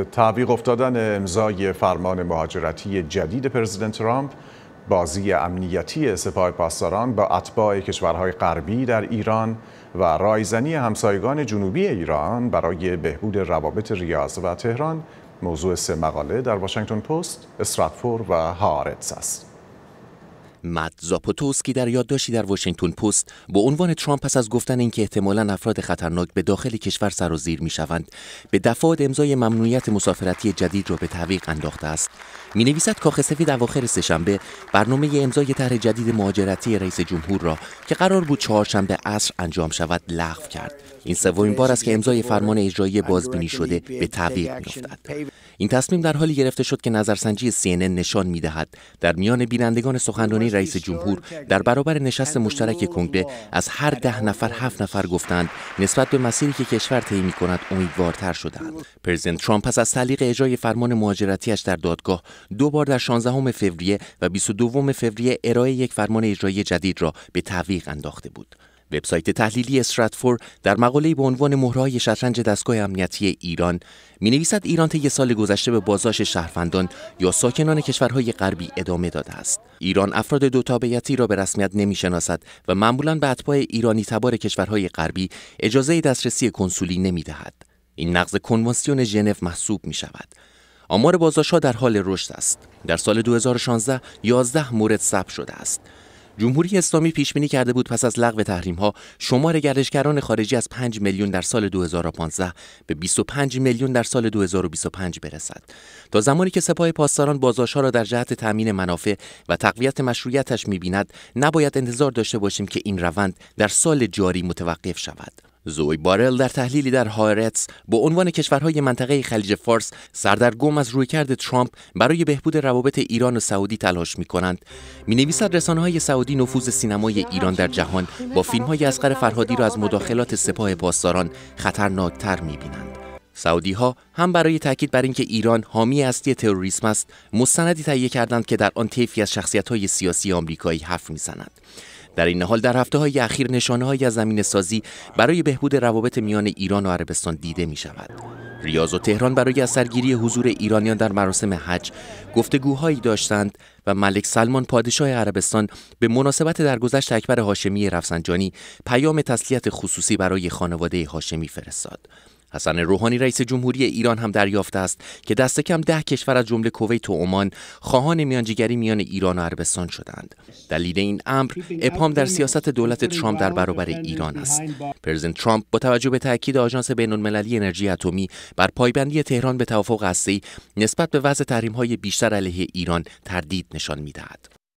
به تعویق افتادن امضای فرمان مهاجرتی جدید پرزیدنت ترامپ بازی امنیتی سپاه پاسداران با اتباع کشورهای غربی در ایران و رایزنی همسایگان جنوبی ایران برای بهبود روابط ریاض و تهران موضوع سه مقاله در واشنگتن پست، استراتفور و هارتس است. مد زاپوتوسکی در یادداشتی در واشنگتن پست با عنوان ترامپ پس از گفتن اینکه احتمالا افراد خطرناک به داخل کشور سر و زیر می شوند به دفعات امضای ممنوعیت مسافرتی جدید را به تعویق انداخته است می نویسد کاخ سفید اواخر سهشنبه برنامه امضای طرح جدید مهاجرتی رئیس جمهور را که قرار بود چهارشنبه عصر انجام شود لغو کرد این سومین بار است که امضای فرمان اجرایی بازبینی شده به تعویق میافتد این تصمیم در حالی گرفته شد که نظرسنجی CNN نشان میدهد در میان بینندگان سخنرانی رئیس جمهور در برابر نشست مشترک کنگره از هر ده نفر هفت نفر گفتند نسبت به مسیری که کشور طی میکند امیدوارتر شدهاند. پرزیدنت ترامپ پس از تعلیق اجرای فرمان مهاجرتیاش در دادگاه دو بار در 16 فوریه و 22 فوریه ارائه یک فرمان اجرایی جدید را به تعویق انداخته بود وبسایت تحلیلی استراتفور در مقاله به عنوان مهرهای شطرنج دستگاه امنیتی ایران می نویسد ایران طی سال گذشته به بازداشت شهروندان یا ساکنان کشورهای غربی ادامه داده است ایران افراد دو تابعیتی را به رسمیت نمیشناسد و معمولا به پای ایرانی تبار کشورهای غربی اجازه دسترسی کنسولی نمی دهد. این نقض کنوانسیون ژنو محسوب می شود. آمار بازداشت‌ها در حال رشد است. در سال 2016 11 مورد ثبت شده است. جمهوری اسلامی پیش بینی کرده بود پس از لغو تحریم ها شمار گردشگران خارجی از 5 میلیون در سال 2015 به 25 میلیون در سال 2025 برسد تا زمانی که سپاه پاسداران بازارها را در جهت تامین منافع و تقویت مشروعیتش میبیند نباید انتظار داشته باشیم که این روند در سال جاری متوقف شود زوی بارل در تحلیلی در هارتس با عنوان کشورهای منطقه خلیج فارس سردرگم از رویکرد ترامپ برای بهبود روابط ایران و سعودی تلاش می کنند می نویسد رسانه های سعودی نفوذ سینمای ایران در جهان با فیلم های اسقر فرهادی را از مداخلات سپاه پاسداران خطرناکتر می بینند سعودی ها هم برای تاکید بر اینکه ایران حامی اصلی تروریسم است مستندی تهیه کردند که در آن طیفی از شخصیت های سیاسی آمریکایی حرف میزنند در این حال در هفته های اخیر نشانه از زمین سازی برای بهبود روابط میان ایران و عربستان دیده می شود. ریاض و تهران برای از سرگیری حضور ایرانیان در مراسم حج گفتگوهایی داشتند و ملک سلمان پادشاه عربستان به مناسبت درگذشت اکبر هاشمی رفسنجانی پیام تسلیت خصوصی برای خانواده هاشمی فرستاد. حسن روحانی رئیس جمهوری ایران هم دریافته است که دست کم ده کشور از جمله کویت و عمان خواهان میانجیگری میان ایران و عربستان شدند دلیل این امر ابهام در سیاست دولت ترامپ در برابر ایران است پرزیدنت ترامپ با توجه به تاکید آژانس بینالمللی انرژی اتمی بر پایبندی تهران به توافق هسته‌ای نسبت به وضع تحریم‌های بیشتر علیه ایران تردید نشان میدهد